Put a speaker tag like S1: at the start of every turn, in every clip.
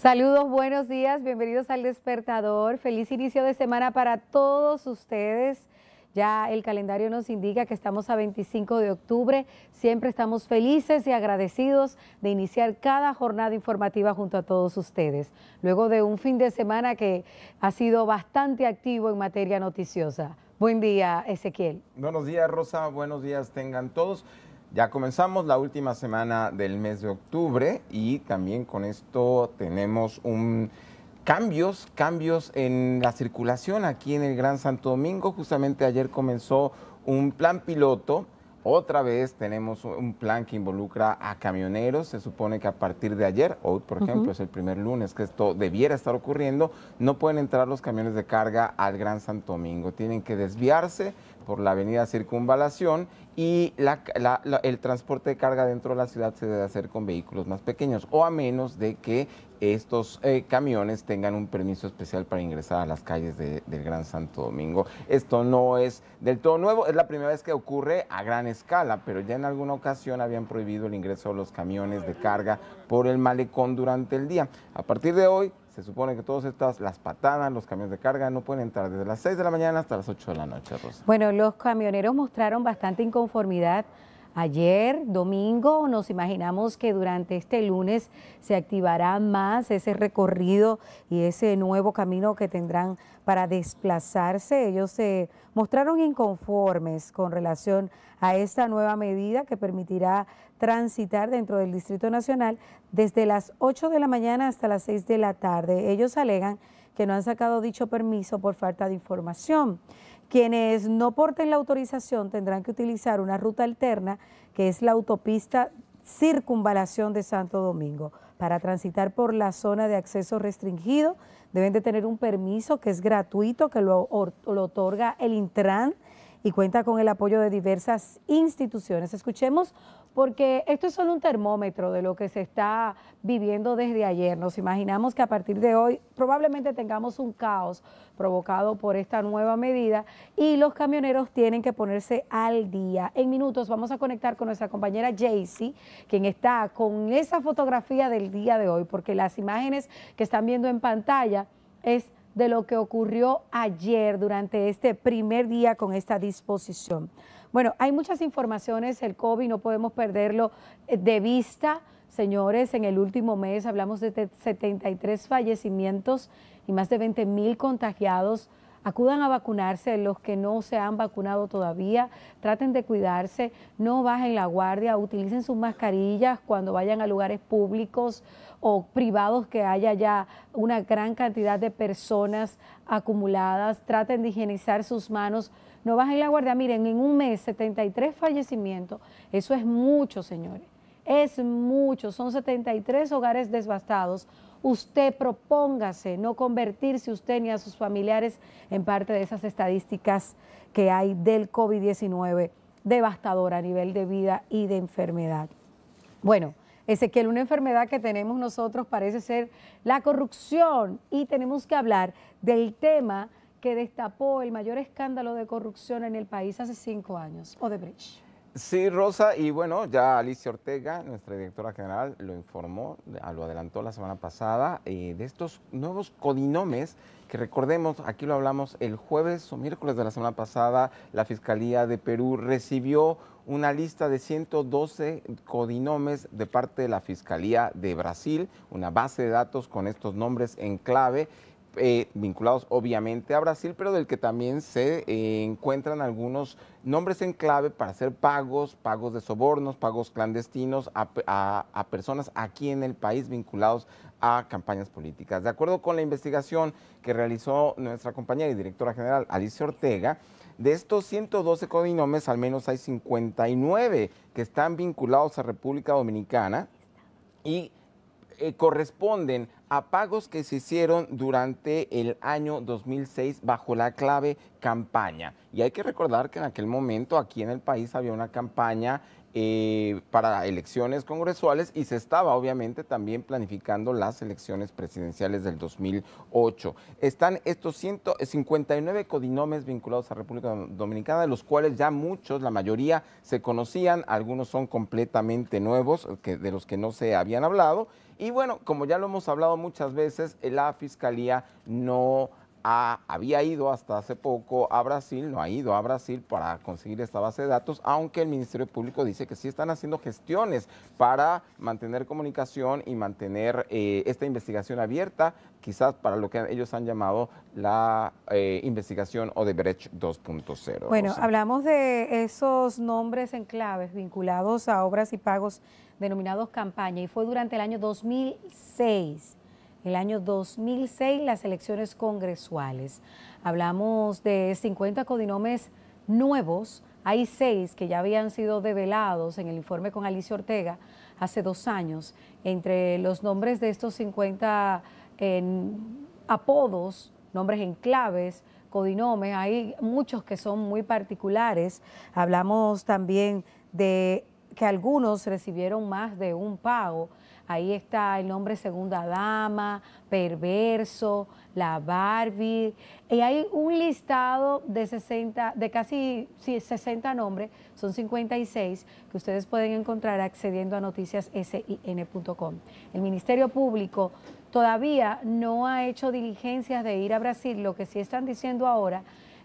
S1: Saludos, buenos días, bienvenidos al despertador. Feliz inicio de semana para todos ustedes. Ya el calendario nos indica que estamos a 25 de octubre. Siempre estamos felices y agradecidos de iniciar cada jornada informativa junto a todos ustedes. Luego de un fin de semana que ha sido bastante activo en materia noticiosa. Buen día, Ezequiel.
S2: Buenos días, Rosa. Buenos días tengan todos. Ya comenzamos la última semana del mes de octubre y también con esto tenemos un cambios, cambios en la circulación aquí en el Gran Santo Domingo. Justamente ayer comenzó un plan piloto. Otra vez tenemos un plan que involucra a camioneros. Se supone que a partir de ayer, hoy por ejemplo, es el primer lunes que esto debiera estar ocurriendo, no pueden entrar los camiones de carga al Gran Santo Domingo. Tienen que desviarse por la avenida Circunvalación y el transporte de carga dentro de la ciudad se debe hacer con vehículos más pequeños o a menos de que estos eh, camiones tengan un permiso especial para ingresar a las calles del Gran Santo Domingo. Esto no es del todo nuevo, es la primera vez que ocurre a gran escala, pero ya en alguna ocasión habían prohibido el ingreso de los camiones de carga por el malecón durante el día. A partir de hoy, se supone que todas estas, las patadas, los camiones de carga, no pueden entrar desde las 6 de la mañana hasta las 8 de la noche, Rosa.
S1: Bueno, los camioneros mostraron bastante inconformidad Ayer, domingo, nos imaginamos que durante este lunes se activará más ese recorrido y ese nuevo camino que tendrán para desplazarse. Ellos se mostraron inconformes con relación a esta nueva medida que permitirá transitar dentro del Distrito Nacional desde las 8 de la mañana hasta las 6 de la tarde. Ellos alegan que no han sacado dicho permiso por falta de información. Quienes no porten la autorización tendrán que utilizar una ruta alterna, que es la autopista circunvalación de Santo Domingo. Para transitar por la zona de acceso restringido deben de tener un permiso que es gratuito, que lo, otorga el Intran y cuenta con el apoyo de diversas instituciones. Escuchemos porque esto es solo un termómetro de lo que se está viviendo desde ayer. Nos imaginamos que a partir de hoy probablemente tengamos un caos provocado por esta nueva medida y los camioneros tienen que ponerse al día. En minutos vamos a conectar con nuestra compañera Jaycee, quien está con esa fotografía del día de hoy, porque las imágenes que están viendo en pantalla es de lo que ocurrió ayer durante este primer día con esta disposición. Bueno, hay muchas informaciones, el COVID no podemos perderlo eh, de vista. Señores, en el último mes hablamos de 73 fallecimientos y más de 20 mil contagiados acudan a vacunarse los que no se han vacunado todavía, traten de cuidarse, no bajen la guardia, utilicen sus mascarillas cuando vayan a lugares públicos o privados que haya ya una gran cantidad de personas acumuladas, traten de higienizar sus manos, no bajen la guardia, miren, en un mes 73 fallecimientos, eso es mucho, señores, es mucho, son 73 hogares devastados usted propóngase no convertirse usted ni a sus familiares en parte de esas estadísticas que hay del COVID-19 devastador a nivel de vida y de enfermedad. Bueno, Ezequiel, una enfermedad que tenemos nosotros parece ser la corrupción y tenemos que hablar del tema que destapó el mayor escándalo de corrupción en el país hace cinco años, Odebrecht.
S2: Sí, Rosa, y bueno, ya Alicia Ortega, nuestra directora general, lo informó, lo adelantó la semana pasada, eh, de estos nuevos codinomes que recordemos, aquí lo hablamos el jueves o miércoles de la semana pasada, la Fiscalía de Perú recibió una lista de 112 codinomes de parte de la Fiscalía de Brasil, una base de datos con estos nombres en clave eh, vinculados obviamente a Brasil, pero del que también se eh, encuentran algunos nombres en clave para hacer pagos, pagos de sobornos, pagos clandestinos a, personas aquí en el país vinculados a campañas políticas. De acuerdo con la investigación que realizó nuestra compañera y directora general Alicia Ortega, de estos 112 codinomes, al menos hay 59 que están vinculados a República Dominicana y eh, corresponden apagos pagos que se hicieron durante el año 2006 bajo la clave campaña. Y hay que recordar que en aquel momento aquí en el país había una campaña eh, para elecciones congresuales y se estaba obviamente también planificando las elecciones presidenciales del 2008. Están estos 159 eh, codinomes vinculados a República Dominicana, de los cuales ya muchos, la mayoría, se conocían, algunos son completamente nuevos, de los que no se habían hablado. Y bueno, como ya lo hemos hablado muchas veces, la Fiscalía no había ido hasta hace poco a Brasil, no ha ido a Brasil para conseguir esta base de datos, aunque el Ministerio Público dice que sí están haciendo gestiones para mantener comunicación y mantener eh, esta investigación abierta, quizás para lo que ellos han llamado la eh, investigación Odebrecht 2.0. Bueno,
S1: hablamos de esos nombres en claves vinculados a obras y pagos denominados campaña, y fue durante el año 2006 el año 2006 las elecciones congresuales. Hablamos de 50 codinomes nuevos, hay seis que ya habían sido develados en el informe con Alicia Ortega hace dos años. Entre los nombres de estos 50 apodos, nombres en claves, codinomes, hay muchos que son muy particulares. Hablamos también de que algunos recibieron más de un pago. Ahí está el nombre segunda dama, perverso, la Barbie. Y hay un listado de 60, de casi 60 nombres, son 56, que ustedes pueden encontrar accediendo a noticiassin.com. El Ministerio Público todavía no ha hecho diligencias de ir a Brasil. Lo que sí están diciendo ahora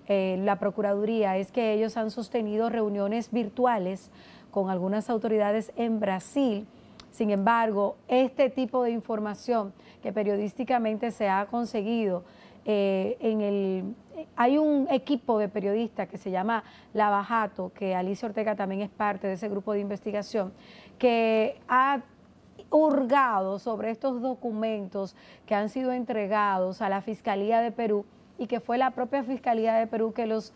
S1: eh, la Procuraduría es que ellos han sostenido reuniones virtuales con algunas autoridades en Brasil sin embargo, este tipo de información que periodísticamente se ha conseguido, eh, en el, eh, hay un equipo de periodistas que se llama Bajato que Alicia Ortega también es parte de ese grupo de investigación, que ha hurgado sobre estos documentos que han sido entregados a la Fiscalía de Perú y que fue la propia Fiscalía de Perú que los,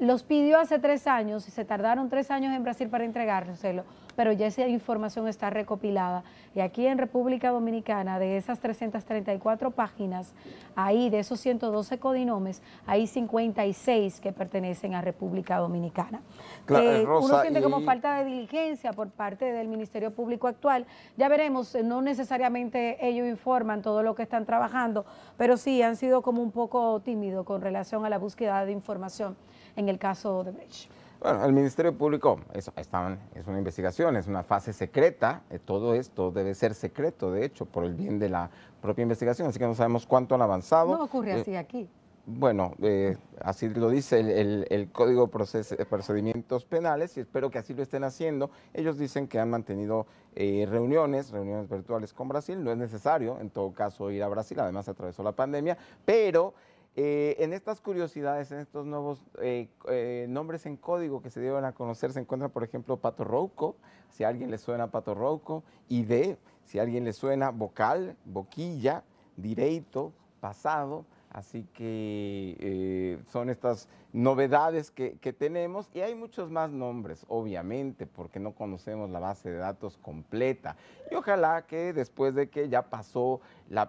S1: los pidió hace tres años y se tardaron tres años en Brasil para entregárselo pero ya esa información está recopilada. Y aquí en República Dominicana, de esas 334 páginas, ahí de esos 112 codinomes, hay 56 que pertenecen a República Dominicana. Eh, eh, uno siente como falta de diligencia por parte del Ministerio Público actual. Ya veremos, eh, no necesariamente ellos informan todo lo que están trabajando, pero sí han sido como un poco tímidos con relación a la búsqueda de información en el caso de Brecht.
S2: Bueno, el Ministerio Público, eso, están es una investigación, es una fase secreta, eh, todo esto debe ser secreto, de hecho, por el bien de la propia investigación, así que no sabemos cuánto han avanzado. No ocurre eh, así aquí. Bueno, eh, así lo dice el, Código de Procedimientos Penales y espero que así lo estén haciendo. Ellos dicen que han mantenido reuniones, reuniones virtuales con Brasil. No es necesario, en todo caso, ir a Brasil, además atravesó la pandemia, pero eh, en estas curiosidades, en estos nuevos eh, eh, nombres en código que se deben a conocer, se encuentra, por ejemplo, Pato Rouco, si a alguien le suena Pato Rouco, de, si a alguien le suena vocal, boquilla, directo, pasado, Así que eh, son estas novedades que, tenemos y hay muchos más nombres, obviamente, porque no conocemos la base de datos completa. Y ojalá que después de que ya pasó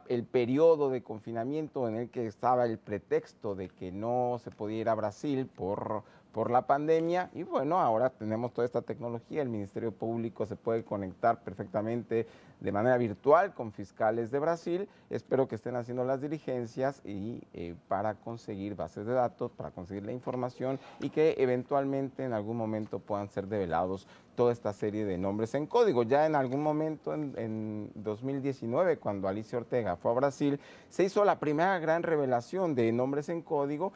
S2: el periodo de confinamiento en el que estaba el pretexto de que no se podía ir a Brasil por por la pandemia y bueno, ahora tenemos toda esta tecnología, el Ministerio Público se puede conectar perfectamente de manera virtual con fiscales de Brasil, espero que estén haciendo las diligencias y eh, para conseguir bases de datos, para conseguir la información y que eventualmente en algún momento puedan ser develados toda esta serie de nombres en código. Ya en algún momento en, en 2019, cuando Alicia Ortega fue a Brasil, se hizo la primera gran revelación de nombres en código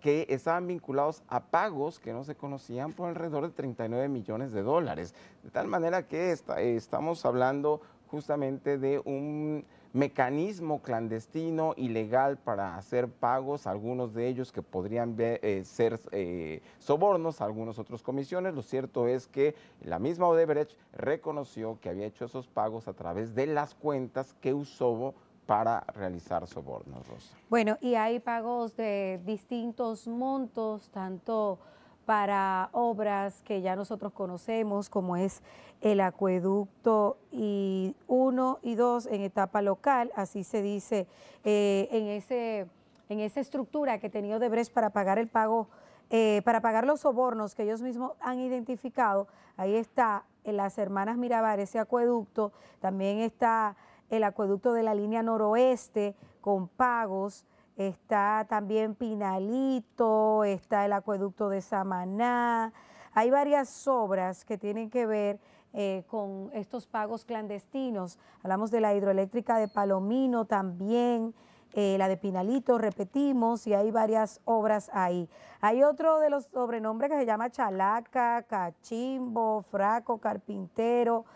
S2: que estaban vinculados a pagos que no se conocían por alrededor de 39 millones de dólares. De tal manera que estamos hablando justamente de un mecanismo clandestino, ilegal para hacer pagos, algunos de ellos que podrían eh, ser sobornos eh, sobornos, algunos otros comisiones. Lo cierto es que la misma Odebrecht reconoció que había hecho esos pagos a través de las cuentas que usó para realizar sobornos, Rosa.
S1: Bueno, y hay pagos de distintos montos, tanto para obras que ya nosotros conocemos, como es el acueducto 1 y 2 en etapa local, así se dice, eh, en, ese, en esa estructura que tenía Odebrecht para pagar el pago, eh, para pagar los sobornos que ellos mismos han identificado, ahí está en eh, las hermanas Mirabar, ese acueducto, también está el acueducto de la línea noroeste con pagos, está también Pinalito, está el acueducto de Samaná. Hay varias obras que tienen que ver eh, con estos pagos clandestinos. Hablamos de la hidroeléctrica de Palomino también, eh, la de Pinalito, repetimos, y hay varias obras ahí. Hay otro de los sobrenombres que se llama Chalaca, Cachimbo, Fraco, Carpintero,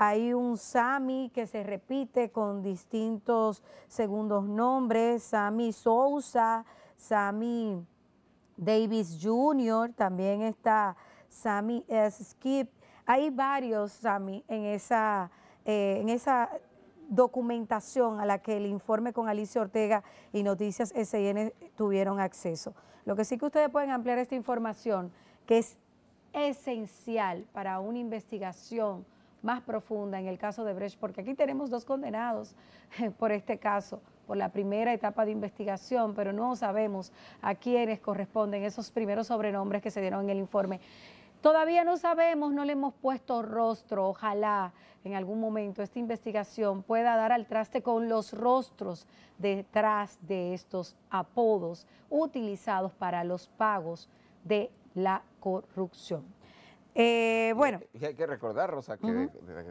S1: hay un Sami que se repite con distintos segundos nombres, Sami Sousa, Sami Davis Jr., también está Sami Skip. Hay varios Sami en esa, eh, en esa documentación a la que el informe con Alicia Ortega y Noticias S.I.N. tuvieron acceso. Lo que sí que ustedes pueden ampliar esta información, que es esencial para una investigación más profunda en el caso de Brecht, porque aquí tenemos dos condenados por este caso, por la primera etapa de investigación, pero no sabemos a quiénes corresponden esos primeros sobrenombres que se dieron en el informe. Todavía no sabemos, no le hemos puesto rostro. Ojalá en algún momento esta investigación pueda dar al traste con los rostros detrás de estos apodos utilizados para los pagos de la corrupción.
S2: Eh, bueno. Y hay que recordar, Rosa, que de,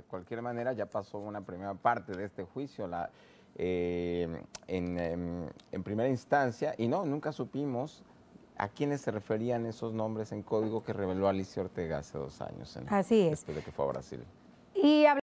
S2: cualquier manera ya pasó una primera parte de este juicio la, eh, em, en, primera instancia y no, nunca supimos a quiénes se referían esos nombres en código que reveló Alicia Ortega hace dos años. Así es. Después de que fue a Brasil.
S1: Y